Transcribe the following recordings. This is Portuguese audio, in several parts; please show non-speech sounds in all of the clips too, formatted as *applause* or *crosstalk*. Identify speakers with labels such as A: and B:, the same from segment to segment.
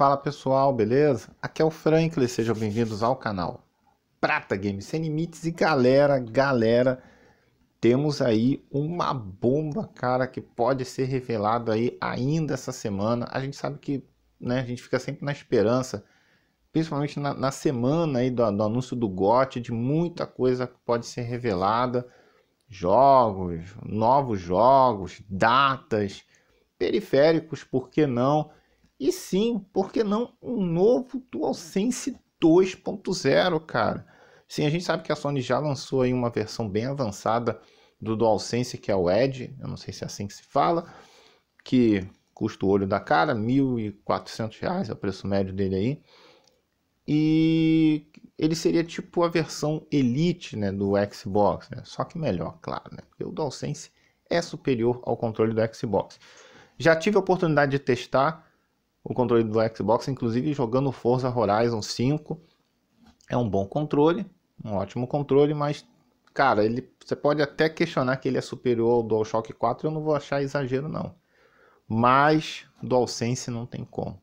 A: Fala pessoal, beleza? Aqui é o Franklin, sejam bem-vindos ao canal Prata Games Sem Limites e galera, galera, temos aí uma bomba, cara, que pode ser revelada aí ainda essa semana. A gente sabe que, né, a gente fica sempre na esperança, principalmente na, na semana aí do, do anúncio do GOT, de muita coisa que pode ser revelada, jogos, novos jogos, datas, periféricos, por que não? E sim, por que não um novo DualSense 2.0, cara? Sim, a gente sabe que a Sony já lançou aí uma versão bem avançada do DualSense, que é o Edge, eu não sei se é assim que se fala, que custa o olho da cara, R$ 1.400 é o preço médio dele aí. E ele seria tipo a versão Elite né, do Xbox, né? só que melhor, claro, né? porque o DualSense é superior ao controle do Xbox. Já tive a oportunidade de testar, o controle do Xbox, inclusive jogando Forza Horizon 5. É um bom controle, um ótimo controle, mas cara, ele você pode até questionar que ele é superior ao DualShock 4, eu não vou achar exagero não. Mas DualSense não tem como.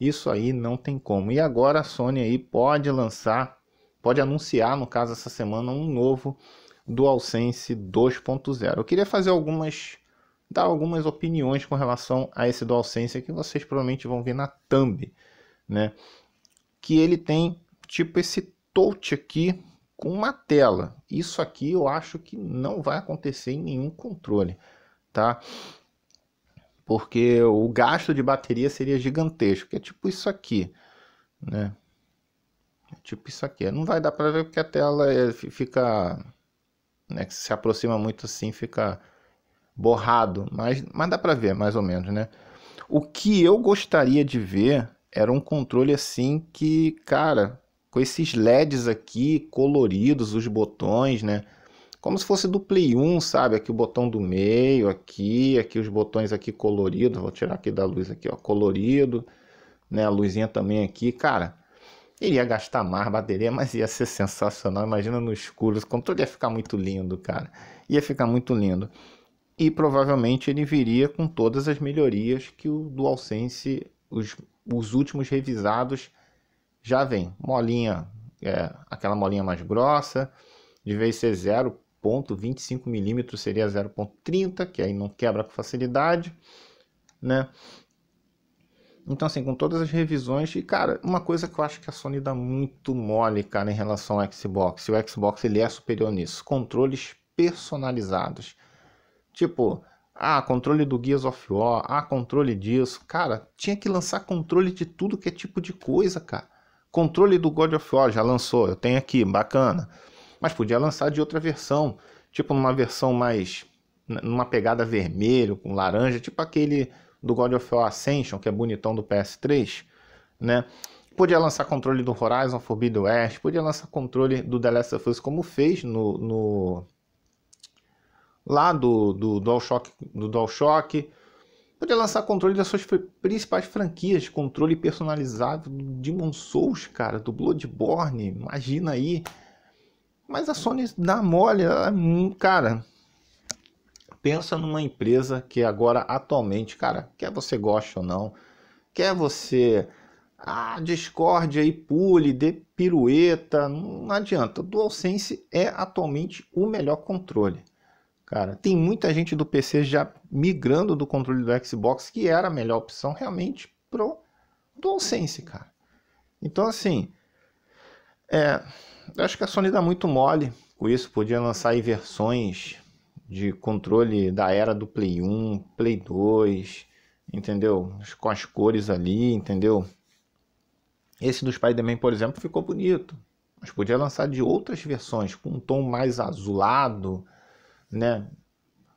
A: Isso aí não tem como. E agora a Sony aí pode lançar, pode anunciar, no caso essa semana, um novo DualSense 2.0. Eu queria fazer algumas dar algumas opiniões com relação a esse DualSense que vocês provavelmente vão ver na thumb, né? Que ele tem tipo esse touch aqui com uma tela. Isso aqui eu acho que não vai acontecer em nenhum controle, tá? Porque o gasto de bateria seria gigantesco, é tipo isso aqui, né? É tipo isso aqui. Não vai dar para ver porque a tela eh, fica né, que se aproxima muito assim, fica borrado, mas, mas dá para ver mais ou menos, né? O que eu gostaria de ver era um controle assim que, cara, com esses LEDs aqui coloridos, os botões, né? Como se fosse do Play 1, sabe? Aqui o botão do meio, aqui, aqui os botões aqui coloridos. Vou tirar aqui da luz aqui, ó, colorido, né? A luzinha também aqui, cara. Iria gastar mais bateria, mas ia ser *laughs* sensacional. Imagina no escuro, o controle ia ficar muito lindo, cara. Ia ficar muito lindo e provavelmente ele viria com todas as melhorias que o DualSense, os, os últimos revisados, já vem. Molinha, é, aquela molinha mais grossa, de vez ser 0.25 milímetros seria 0.30, que aí não quebra com facilidade, né? Então, assim, com todas as revisões, e cara, uma coisa que eu acho que a Sony dá muito mole, cara, em relação ao Xbox, e o Xbox ele é superior nisso: controles personalizados. Tipo, ah, controle do Gears of War, ah, controle disso. Cara, tinha que lançar controle de tudo que é tipo de coisa, cara. Controle do God of War já lançou, eu tenho aqui, bacana. Mas podia lançar de outra versão, tipo numa versão mais numa pegada vermelho com laranja, tipo aquele do God of War Ascension, que é bonitão do PS3, né? Podia lançar controle do Horizon Forbidden West, podia lançar controle do The Last of Us como fez no, no lá do, do DualShock, do DualShock, poder lançar controle das suas principais franquias, de controle personalizado do Demon Souls, cara, do Bloodborne, imagina aí. Mas a Sony dá mole, ela, é cara. Pensa numa empresa que agora atualmente, cara, quer você goste ou não, quer você ah, Discord aí, pule, dê pirueta, não adianta. DualSense é atualmente o melhor controle. Cara, tem muita gente do PC já migrando do controle do Xbox, que era a melhor opção realmente pro DualSense, cara. Então, assim, é, eu acho que a Sony dá muito mole com isso. Podia lançar aí versões de controle da era do Play 1, Play 2, entendeu? Com as cores ali, entendeu? Esse do Spider-Man, por exemplo, ficou bonito. Mas podia lançar de outras versões, com um tom mais azulado, né?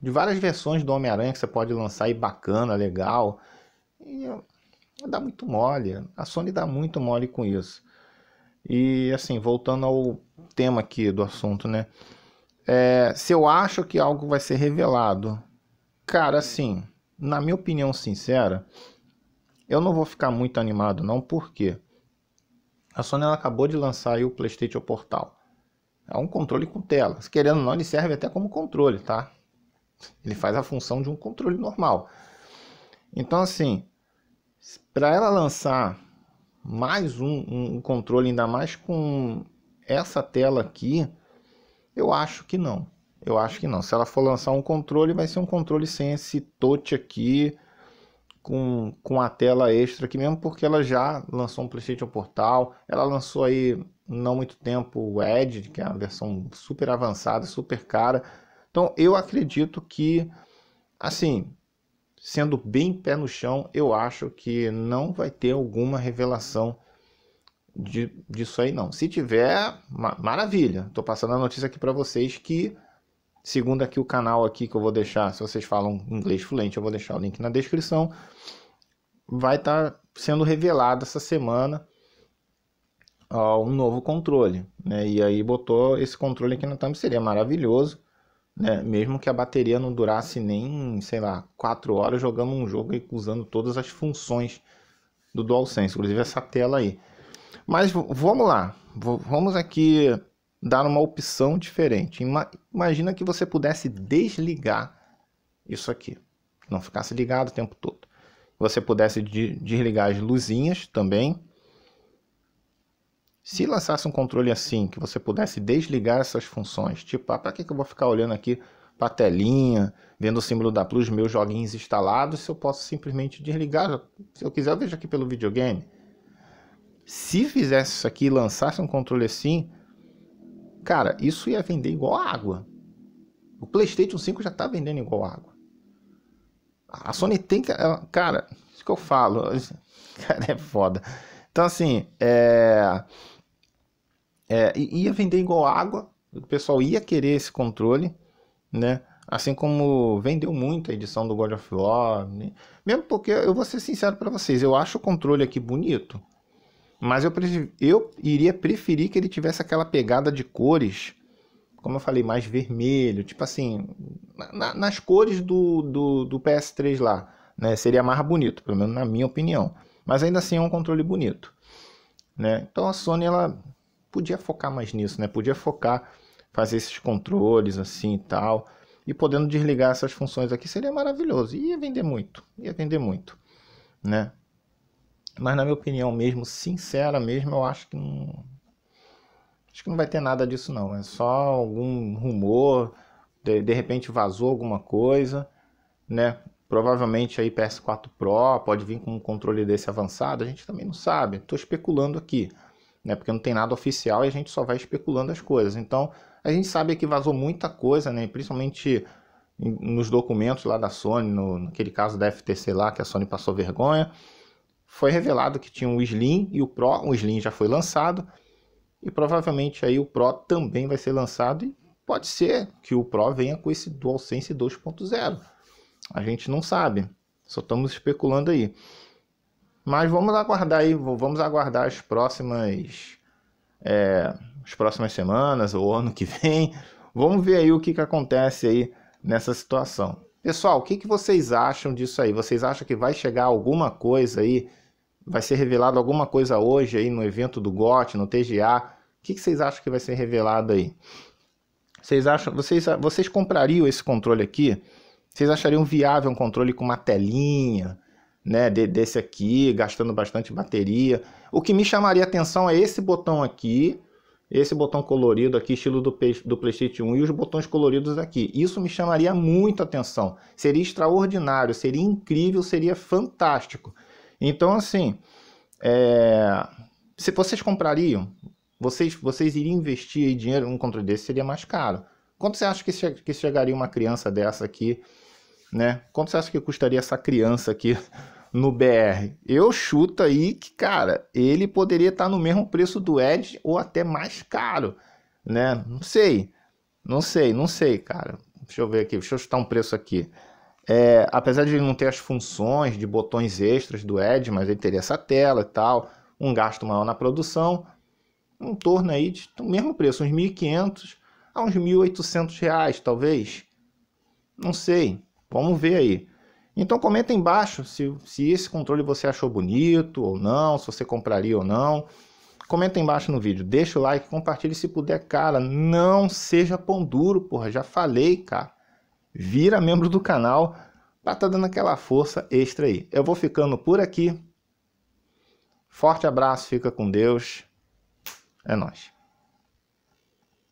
A: De várias versões do Homem-Aranha que você pode lançar aí bacana, legal. E dá muito mole. A Sony dá muito mole com isso. E assim, voltando ao tema aqui do assunto, né? É, se eu acho que algo vai ser revelado, cara, assim, na minha opinião sincera, eu não vou ficar muito animado, não, porque a Sony ela acabou de lançar o PlayStation Portal. É um controle com tela. Querendo ou não, ele serve até como controle, tá? Ele faz a função de um controle normal. Então, assim, para ela lançar mais um, um, controle, ainda mais com essa tela aqui, eu acho que não. Eu acho que não. Se ela for lançar um controle, vai ser um controle sem esse touch aqui, com, com a tela extra aqui mesmo, porque ela já lançou um PlayStation Portal, ela lançou aí não muito tempo o Edge, que é a versão super avançada, super cara. Então eu acredito que, assim, sendo bem pé no chão, eu acho que não vai ter alguma revelação de, disso aí não. Se tiver, ma maravilha. Estou passando a notícia aqui para vocês que Segundo aqui o canal aqui que eu vou deixar, se vocês falam inglês fluente, eu vou deixar o link na descrição. Vai estar tá sendo revelado essa semana ó, um novo controle, né? E aí botou esse controle aqui na thumb, seria maravilhoso, né? Mesmo que a bateria não durasse nem, sei lá, 4 horas jogando um jogo e usando todas as funções do DualSense, inclusive essa tela aí. Mas vamos lá, vamos aqui dar uma opção diferente. Imagina que você pudesse desligar isso aqui, não ficasse ligado o tempo todo. Você pudesse desligar as luzinhas também. Se lançasse um controle assim, que você pudesse desligar essas funções, tipo, ah, para que, que eu vou ficar olhando aqui para a telinha, vendo o símbolo da Plus, meus joguinhos instalados, se eu posso simplesmente desligar, se eu quiser eu vejo aqui pelo videogame. Se fizesse isso aqui e lançasse um controle assim, Cara, isso ia vender igual água. O PlayStation 5 já tá vendendo igual água. A Sony tem que. Cara, isso que eu falo. *laughs* Cara, é foda. Então, assim, é. é ia vender igual água. O pessoal ia querer esse controle, né? Assim como vendeu muito a edição do God of War. Né? Mesmo porque, eu vou ser sincero para vocês, eu acho o controle aqui bonito. Mas eu, eu iria preferir que ele tivesse aquela pegada de cores, como eu falei, mais vermelho, tipo assim, na, nas cores do, do, do PS3 lá. Né? Seria mais bonito, pelo menos na minha opinião. Mas ainda assim é um controle bonito. Né? Então a Sony ela podia focar mais nisso, né? Podia focar, fazer esses controles assim e tal. E podendo desligar essas funções aqui seria maravilhoso. Ia vender muito, ia vender muito, né? Mas na minha opinião mesmo, sincera mesmo, eu acho que não. Acho que não vai ter nada disso não. É só algum rumor, de, de repente vazou alguma coisa, né? Provavelmente aí PS4 Pro pode vir com um controle desse avançado, a gente também não sabe. Estou especulando aqui, né? Porque não tem nada oficial e a gente só vai especulando as coisas. Então, a gente sabe que vazou muita coisa, né? Principalmente nos documentos lá da Sony, no, naquele caso da FTC lá, que a Sony passou vergonha foi revelado que tinha um Slim e o Pro. O Slim já foi lançado e provavelmente aí o Pro também vai ser lançado e pode ser que o Pro venha com esse DualSense 2.0. A gente não sabe, só estamos especulando aí. Mas vamos aguardar aí, vamos aguardar as próximas é, as próximas semanas ou ano que vem. Vamos ver aí o que, que acontece aí nessa situação. Pessoal, o que, que vocês acham disso aí? Vocês acham que vai chegar alguma coisa aí Vai ser revelado alguma coisa hoje aí no evento do GOT, no TGA? O que, que vocês acham que vai ser revelado aí? Vocês acham, vocês, vocês comprariam esse controle aqui? Vocês achariam viável um controle com uma telinha, né, desse aqui, gastando bastante bateria? O que me chamaria atenção é esse botão aqui, esse botão colorido aqui, estilo do, do PlayStation 1, e os botões coloridos aqui. Isso me chamaria muito atenção. Seria extraordinário, seria incrível, seria fantástico. Então, assim, é... se vocês comprariam, vocês, vocês iriam investir dinheiro num controle desse, seria mais caro. Quanto você acha que, che que chegaria uma criança dessa aqui, né? Quanto você acha que custaria essa criança aqui no BR? Eu chuto aí que, cara, ele poderia estar no mesmo preço do Edge ou até mais caro, né? Não sei, não sei, não sei, cara. Deixa eu ver aqui, deixa eu chutar um preço aqui. É, apesar de ele não ter as funções de botões extras do Edge, mas ele teria essa tela e tal, um gasto maior na produção, em torno aí de do mesmo preço, uns 1.500 a uns 1.800 reais, talvez. Não sei, vamos ver aí. Então comenta embaixo se, se esse controle você achou bonito ou não, se você compraria ou não. Comenta embaixo no vídeo, deixa o like, compartilhe se puder, cara. Não seja pão duro, porra, já falei, cara vira membro do canal para estar tá dando aquela força extra aí. Eu vou ficando por aqui. Forte abraço, fica com Deus. É nós.